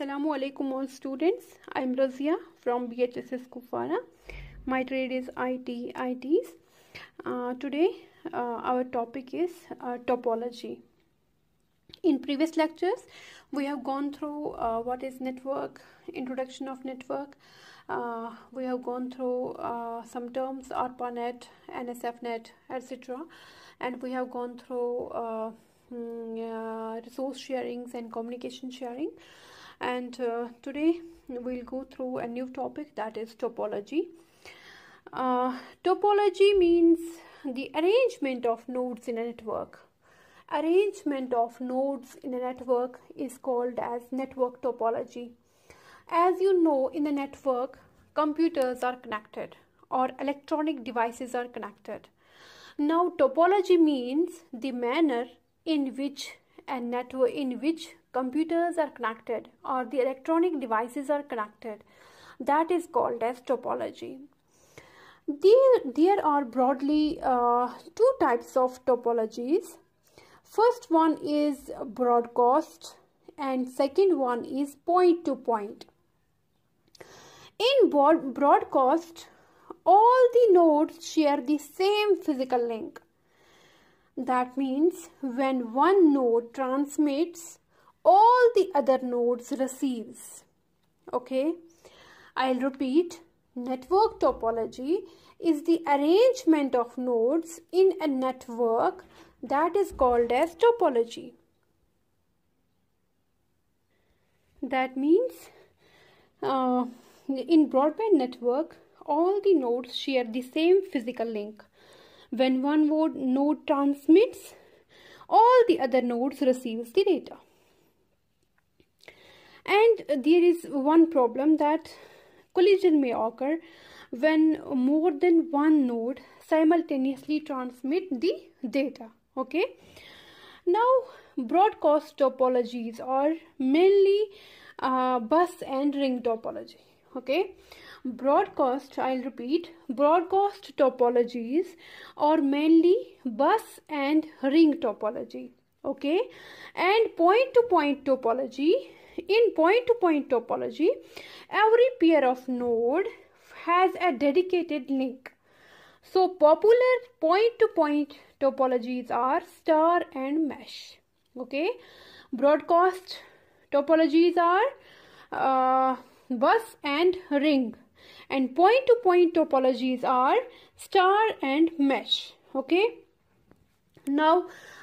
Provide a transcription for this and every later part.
Assalamu alaikum all students. I'm Razia from BHSS Kufara. My trade is IT ITs. Uh, today uh, our topic is uh, topology. In previous lectures we have gone through uh, what is network, introduction of network. Uh, we have gone through uh, some terms ARPANET, NSFNet, etc. And we have gone through mm, resource sharings and communication sharing and uh, today we'll go through a new topic that is topology uh, topology means the arrangement of nodes in a network arrangement of nodes in a network is called as network topology. As you know, in a network, computers are connected or electronic devices are connected. Now, topology means the manner in which a network in which computers are connected or the electronic devices are connected. That is called as topology. There, there are broadly uh, two types of topologies. First one is broadcast and second one is point to point. In broadcast, all the nodes share the same physical link. That means when one node transmits all the other nodes receives. Okay, I'll repeat. Network topology is the arrangement of nodes in a network that is called as topology. That means uh, in broadband network, all the nodes share the same physical link. When one node transmits, all the other nodes receives the data and there is one problem that collision may occur when more than one node simultaneously transmit the data okay now broadcast topologies are mainly uh, bus and ring topology okay broadcast i'll repeat broadcast topologies are mainly bus and ring topology okay and point to point topology in point-to-point -point topology, every pair of node has a dedicated link. So popular point-to-point -point topologies are star and mesh. Okay, broadcast topologies are uh, bus and ring and point to point topologies are star and mesh okay now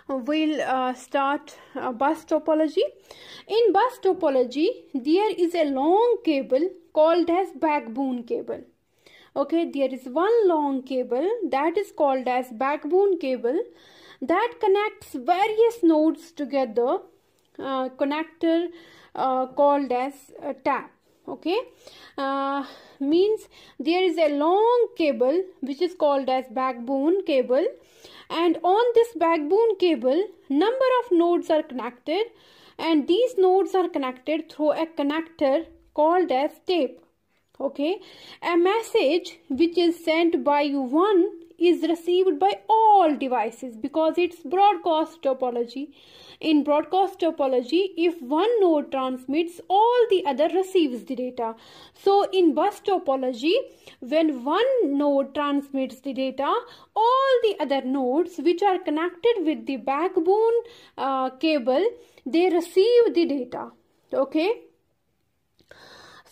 we'll uh, start bus topology. In bus topology, there is a long cable called as backbone cable. Okay, there is one long cable that is called as backbone cable that connects various nodes together. Uh, connector uh, called as tap okay uh, means there is a long cable which is called as backbone cable and on this backbone cable number of nodes are connected and these nodes are connected through a connector called as tape okay a message which is sent by one is received by all devices because it's broadcast topology. In broadcast topology, if one node transmits, all the other receives the data. So in bus topology, when one node transmits the data, all the other nodes which are connected with the backbone uh, cable, they receive the data. Okay.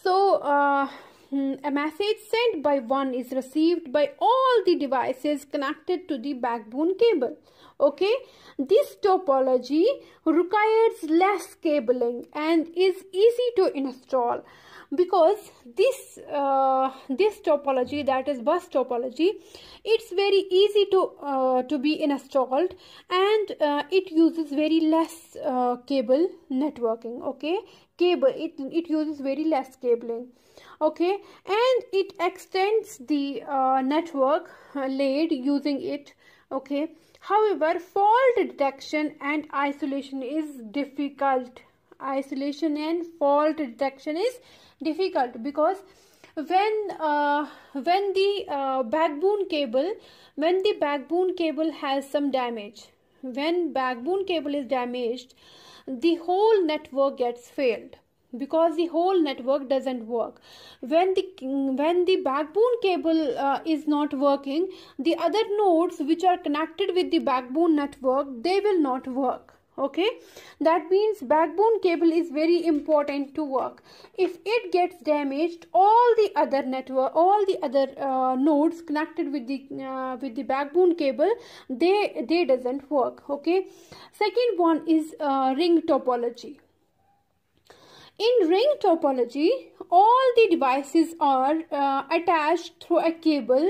So, uh, Hmm, a message sent by one is received by all the devices connected to the backbone cable okay this topology requires less cabling and is easy to install because this uh, this topology that is bus topology it's very easy to uh, to be installed and uh, it uses very less uh, cable networking okay cable it it uses very less cabling okay and it extends the uh, network uh, laid using it okay however fault detection and isolation is difficult isolation and fault detection is difficult because when uh, when the uh, backbone cable when the backbone cable has some damage when backbone cable is damaged the whole network gets failed because the whole network doesn't work when the when the backbone cable uh, is not working the other nodes which are connected with the backbone network they will not work okay that means backbone cable is very important to work if it gets damaged all the other network all the other uh, nodes connected with the uh, with the backbone cable they they doesn't work okay second one is uh, ring topology in ring topology all the devices are uh, attached through a cable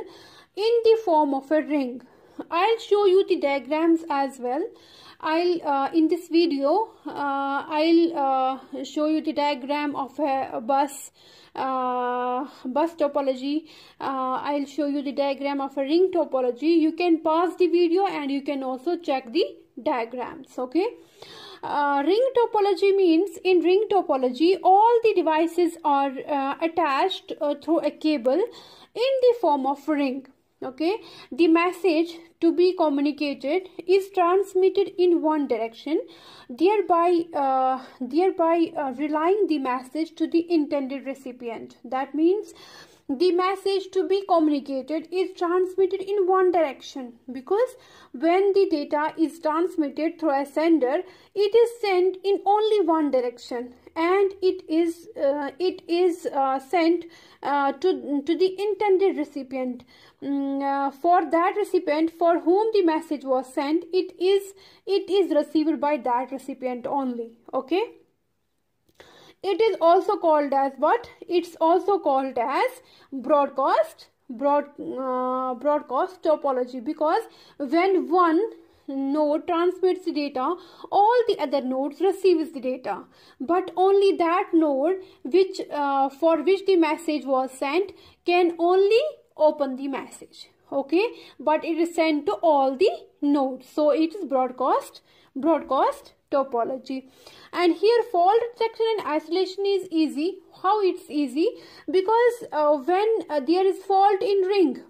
in the form of a ring i'll show you the diagrams as well I'll uh, in this video uh, I'll uh, show you the diagram of a, bus uh, bus topology uh, I'll show you the diagram of a ring topology you can pause the video and you can also check the diagrams okay uh, ring topology means in ring topology all the devices are uh, attached uh, through a cable in the form of ring okay the message to be communicated is transmitted in one direction thereby uh, thereby uh, relying the message to the intended recipient that means the message to be communicated is transmitted in one direction because when the data is transmitted through a sender it is sent in only one direction and it is uh, it is uh, sent uh, to to the intended recipient mm, uh, for that recipient for whom the message was sent it is it is received by that recipient only okay it is also called as what it's also called as broadcast broad uh, broadcast topology because when one node transmits the data, all the other nodes receives the data. But only that node which uh, for which the message was sent can only open the message. Okay, but it is sent to all the nodes. So it is broadcast broadcast topology and here fault detection and isolation is easy how it's easy because uh, when uh, there is fault in ring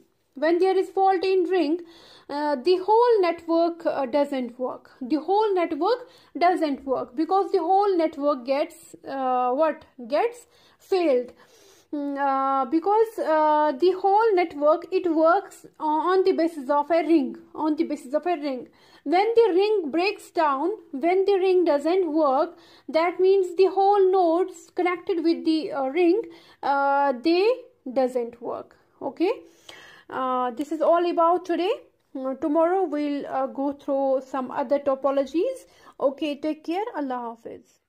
when there is fault in ring uh, the whole network uh, doesn't work the whole network doesn't work because the whole network gets uh, what gets failed mm, uh, because uh, the whole network it works uh, on the basis of a ring on the basis of a ring when the ring breaks down when the ring doesn't work that means the whole nodes connected with the ring they doesn't work okay uh, this is all about today uh, tomorrow we'll uh, go through some other topologies okay take care allah hafiz